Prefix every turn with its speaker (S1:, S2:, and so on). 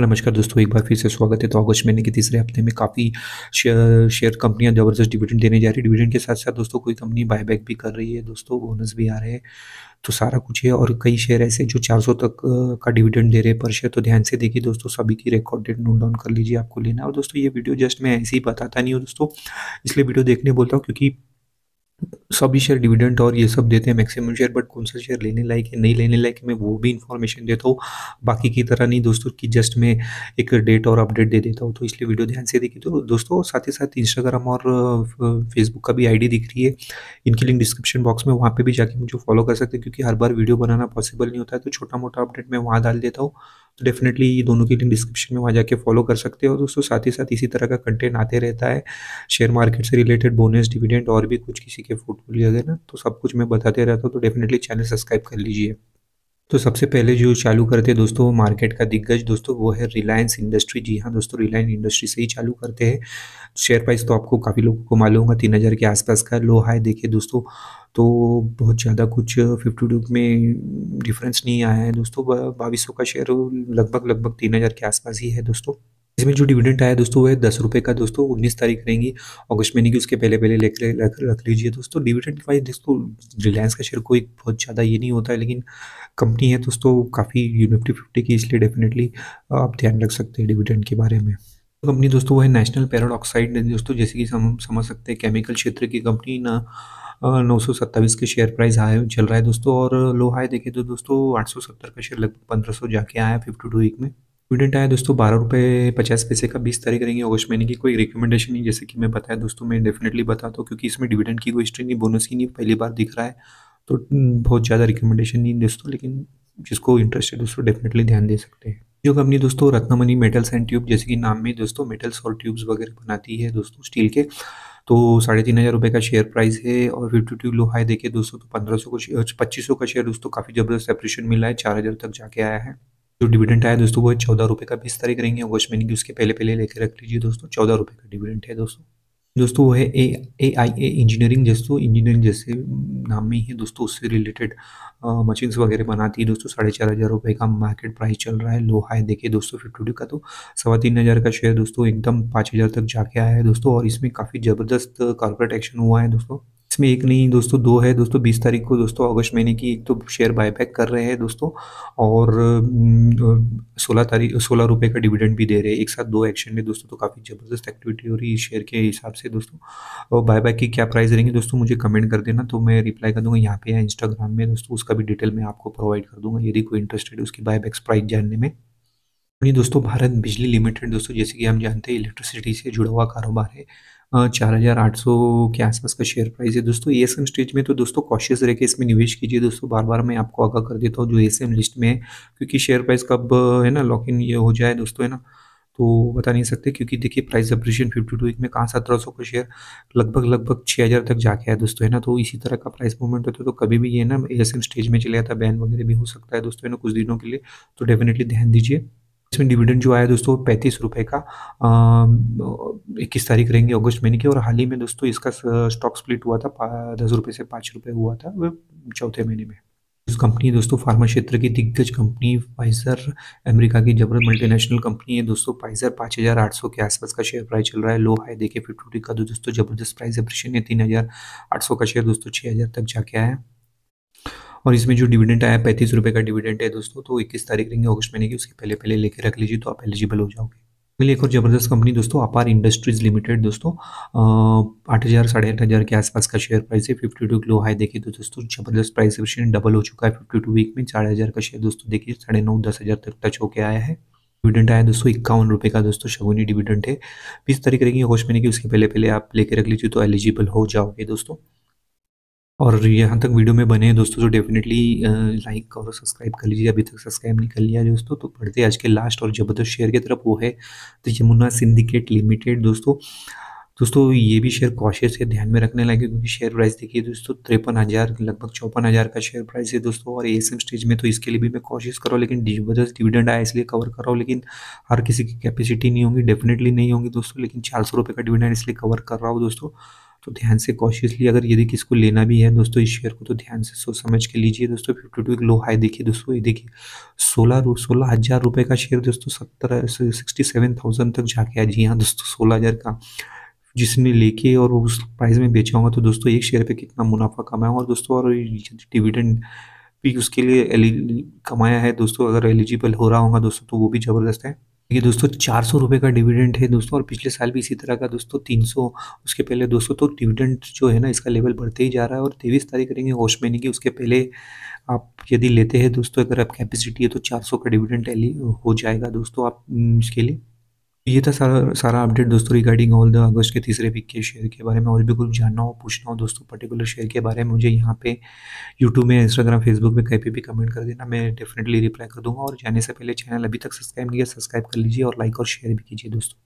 S1: नमस्कार दोस्तों एक बार फिर से स्वागत है तो अगस्त महीने के तीसरे हफ्ते में काफ़ी शेयर शेयर कंपनियां ज़बरदस्त डिविडेंड देने जा रही है डिविडेंड के साथ साथ दोस्तों कोई कंपनी बायबैक भी कर रही है दोस्तों बोनस भी आ रहे हैं तो सारा कुछ है और कई शेयर ऐसे जो 400 तक का डिविडेंड दे रहे हैं पर शेयर तो ध्यान से देखिए दोस्तों सभी की रिकॉर्ड डेट नोट डाउन कर लीजिए आपको लेना और दोस्तों ये वीडियो जस्ट मैं ऐसे ही बताता नहीं हूँ दोस्तों इसलिए वीडियो देखने बोलता हूँ क्योंकि सभी शेयर डिविडेंड और ये सब देते हैं मैक्सिमम शेयर बट कौन सा शेयर लेने लायक है नहीं लेने लायक है मैं वो भी इन्फॉर्मेशन देता हूँ बाकी की तरह नहीं दोस्तों कि जस्ट मैं एक डेट और अपडेट दे देता हूँ तो इसलिए वीडियो ध्यान से देखिए तो दोस्तों साथ ही साथ इंस्टाग्राम और फेसबुक का भी आईडी दिख रही है इनकी लिंक डिस्क्रिप्शन बॉक्स में वहाँ पर भी जाके मुझे फॉलो कर सकते हैं क्योंकि हर बार वीडियो बनाना पॉसिबल नहीं होता है तो छोटा मोटा अपडेट मैं वहाँ डाल देता हूँ तो डेफिनेटली ये दोनों की लिंक डिस्क्रिप्शन में वहाँ जाके फॉलो कर सकते हो दोस्तों साथ ही साथ इसी तरह का कंटेंट आते रहता है शेयर मार्केट से रिलेटेड बोनस डिविडेंड और भी कुछ किसी के पोर्टफोलियो ना तो सब कुछ मैं बताते रहता हूँ तो डेफिनेटली चैनल सब्सक्राइब कर लीजिए तो सबसे पहले जो चालू करते हैं दोस्तों मार्केट का दिग्गज दोस्तों वो है रिलायंस इंडस्ट्री जी हाँ दोस्तों रिलायंस इंडस्ट्री से ही चालू करते हैं शेयर प्राइस तो आपको काफ़ी लोगों को मालूम होगा तीन हज़ार के आसपास का लो हाई देखिए दोस्तों तो बहुत ज़्यादा कुछ फिफ्टी टू में डिफरेंस नहीं आया है दोस्तों बाईस का शेयर लगभग लगभग तीन हज़ार के आसपास ही है दोस्तों इसमें जो डिविडेंट आया दोस्तों वो है दस रुपये का दोस्तों उन्नीस तारीख रहेंगी अगस्त महीने की उसके पहले पहले लेकर रख रख लीजिए दोस्तों डिविडेंट वाइज दोस्तों रिलायंस का शेयर कोई बहुत ज़्यादा ये नहीं होता है लेकिन कंपनी है दोस्तों काफ़ी यूनिफ्टी फिफ्टी की इसलिए डेफिनेटली आप ध्यान रख सकते हैं डिविडेंट के बारे में कंपनी दोस्तों वो है नेशनल पैराडॉक्साइड दोस्तों जैसे कि हम समझ सकते हैं केमिकल क्षेत्र की कंपनी ना नौ सौ के शेयर प्राइस हाई चल रहा है दोस्तों और लो हाई देखे तो दोस्तों आठ सौ सत्तर का शेयर लगभग पंद्रह सौ जाके आया फिफ्टी टू वीक में स्टूडेंट आया दोस्तों बारह रुपये पचास पैसे का बीस तारीख रहेंगे अगस्त महीने की कोई रिकमेंडेशन नहीं जैसे कि मैं बताया दोस्तों मैं डेफिनेटली बताता हूँ क्योंकि इसमें डिविडेंड की कोई हिस्ट्री नहीं बोनस ही नहीं पहली बार दिख रहा है तो बहुत ज़्यादा रिकमेंडेशन नहीं दोस्तों लेकिन जिसको इंटरेस्ट है दोस्तों डेफिनेटली ध्यान दे सकते हैं जो कंपनी दोस्तों रत्नमणि मेटल्स एंड ट्यूब जैसे कि नाम में दोस्तों मेटल्स और ट्यूब्स वगैरह बनाती है दोस्तों स्टील के तो साढ़े तीन हज़ार रुपये का शेयर प्राइस है और फिफ्टी टू लो हाई देखिए दोस्तों तो पंद्रह सौ का अच्छा, पच्चीस सौ का शेयर दोस्तों काफ़ी ज़बरदस्त अप्रिशन मिला है चार हज़ार तक जाके आया है जो डिविडेंट आया दोस्तों वो चौदह रुपये का बीस तारीख रहेंगे अगस्त महीने की उसके पहले पहले लेकर रख लीजिए दोस्तों चौदह रुपये का डिविडेंट है दोस्तों दोस्तों वो है ए ए आई ए इंजीनियरिंग दोस्तों इंजीनियरिंग जैसे नाम में ही है दोस्तों उससे रिलेटेड मशीन्स वगैरह बनाती है दोस्तों साढ़े चार हज़ार रुपये का मार्केट प्राइस चल रहा है लो हाई देखिए दोस्तों फिफ्टी का तो सवा तीन हज़ार का शेयर दोस्तों एकदम पाँच हज़ार तक जाके आया है दोस्तों और इसमें काफ़ी ज़बरदस्त कॉर्पोरेट एक्शन हुआ है दोस्तों इसमें एक नहीं दोस्तों दो है दोस्तों बीस तारीख को दोस्तों अगस्त महीने की एक तो शेयर बायबैक कर रहे हैं दोस्तों और सोलह तारीख सोलह रुपये का डिविडेंड भी दे रहे हैं एक साथ दो एक्शन में दोस्तों तो काफ़ी ज़बरदस्त एक्टिविटी हो रही है शेयर के हिसाब से दोस्तों और बायबैक की क्या प्राइस रहेंगे दोस्तों मुझे कमेंट कर देना तो मैं रिप्लाई कर दूँगा यहाँ पे या इंस्टाग्राम में दोस्तों उसका भी डिटेल मैं आपको प्रोवाइड कर दूँगा यदि कोई इंटरेस्टेड है उसकी बायबैक्स प्राइस जानने में दोस्तों भारत बिजली लिमिटेड दोस्तों जैसे कि हम जानते हैं इलेक्ट्रिसिटी से जुड़ा हुआ कारोबार है चार हज़ार आठ सौ के आसपास का शेयर प्राइस है दोस्तों ए एस एम स्टेज में तो दोस्तों कॉशियस रह के इसमें निवेश कीजिए दोस्तों बार बार मैं आपको आगाह कर देता हूँ जो ए एस एम लिस्ट में है क्योंकि शेयर प्राइस कब है ना लॉक इन ये हो जाए दोस्तों है ना तो बता नहीं सकते क्योंकि देखिए प्राइस अप्रिशन फिफ्टी टू एक में कहाँ सत्रह सौ का शेयर लगभग लगभग छः हज़ार तक जाके आया दोस्तों है ना तो इसी तरह का प्राइस मूवमेंट होता है तो कभी भी ये ना ए एस एम स्टेज में चले जाता बैन वगैरह भी हो सकता है दोस्तों है ना कुछ दिनों के लिए तो डेफिनेटली ध्यान दीजिए इसमें डिविडेंड जो आया दोस्तों पैंतीस रुपये का इक्कीस तारीख रहेंगे अगस्त महीने की और हाल ही में दोस्तों इसका स्टॉक स्प्लिट हुआ था दस रुपये से पाँच रुपये हुआ था चौथे महीने में इस कंपनी दोस्तों फार्मा क्षेत्र की दिग्गज कंपनी फाइजर अमेरिका की जबरदस्त मल्टीनेशनल कंपनी है दोस्तों फाइजर पाँच हज़ार आठ सौ के आसपास का शेयर प्राइस चल रहा है लो हाई देखिए फिफ्टी का दोस्तों जबरदस्त प्राइस एप्रिशिएशन है तीन हज़ार आठ सौ का शेयर दोस्तों छः हज़ार तक जाके आया है और इसमें जो डिविडेंट आया पैंतीस रुपये का डिविडेंट है दोस्तों तो इक्कीस तारीख रहेंगे अगस्त महीने की उसके पहले पहले लेके रख लीजिए तो आप एलिजिबल हो जाओगे मिली एक और ज़बरदस्त कंपनी दोस्तों अपार इंडस्ट्रीज लिमिटेड दोस्तों आठ हज़ार साढ़े आठ हज़ार के आसपास का शेयर प्राइस है फिफ्टी टू किलो हाई देखिए तो दोस्तों जबरदस्त प्राइस एविशन डबल हो चुका है फिफ्टी टू वीक में चार हज़ार का शेयर दोस्तों देखिए साढ़े नौ दस हज़ार तक टच होकर आया है डिविडेंट आया दोस्तों इक्यावन रुपये का दोस्तों शगुनी डिविडेंट है बीस तारीख रहेंगे होश महीने की उसके पहले पहले आप लेके रख लीजिए तो एलिजिबल हो जाओगे दोस्तों और यहाँ तक वीडियो में बने दोस्तों तो डेफिनेटली लाइक और सब्सक्राइब कर लीजिए अभी तक सब्सक्राइब नहीं कर लिया दोस्तों तो पढ़ते आज के लास्ट और ज़बरदस्त शेयर की तरफ वो है तो यमुना सिंडिकेट लिमिटेड दोस्तों दोस्तों ये भी शेयर कॉशियस है ध्यान में रखने लगे क्योंकि शेयर प्राइस देखिए दोस्तों तिरपन हज़ार लगभग चौपन हज़ार का शेयर प्राइस है दोस्तों और एस स्टेज में तो इसके लिए भी मैं कोशिश कर रहा हूँ लेकिन जबरदस्त डिविडेंड आया इसलिए कवर कर रहा हूँ लेकिन हर किसी की कैपेसिटी नहीं होगी डेफिनेटली नहीं होगी दोस्तों लेकिन चार सौ रुपये का डिविडेंड इसलिए कवर कर रहा हूँ दोस्तों तो ध्यान से कॉशियसली अगर यदि किसको लेना भी है दोस्तों इस शेयर को तो ध्यान से सोच समझ के लीजिए दोस्तों फिफ्टी टू एक लो हाई देखिए दोस्तों ये देखिए सोलह रु सोलह हज़ार रुपये का शेयर दोस्तों सत्तर सिक्सटी सेवन थाउजेंड तक जाके आज जी हाँ दोस्तों सोलह हज़ार का जिसने लेके और उस प्राइस में बेचा होगा तो दोस्तों एक शेयर पर कितना मुनाफा कमाया और दोस्तों और डिविडेंड भी उसके लिए कमाया है दोस्तों अगर एलिजिबल हो रहा होगा दोस्तों तो वो भी ज़बरदस्त है ये दोस्तों चार सौ रुपये का डिविडेंड है दोस्तों और पिछले साल भी इसी तरह का दोस्तों तीन सौ उसके पहले दोस्तों तो डिविडेंड जो है ना इसका लेवल बढ़ते ही जा रहा है और तेईस तारीख करेंगे होश महीने की उसके पहले आप यदि लेते हैं दोस्तों अगर आप कैपेसिटी है तो चार सौ का डिविडेंड हो जाएगा दोस्तों आप हम्म, इसके लिए ये था सारा सारा अपडेट दोस्तों रिगार्डिंग ऑल द अगस्त के तीसरे वीक के शेयर के बारे में और भी कुछ जानना हो पूछना हो दोस्तों पर्टिकुलर शेयर के बारे में मुझे यहाँ पे यूट्यूब में इंस्टाग्राम फेसबुक में कहीं पे भी कमेंट कर देना मैं डेफिनेटली रिप्लाई कर दूंगा और जाने से पहले चैनल अभी तक सब्सक्राइब नहीं किया सब्सक्राइब कर लीजिए और लाइक और शेयर भी कीजिए दोस्तों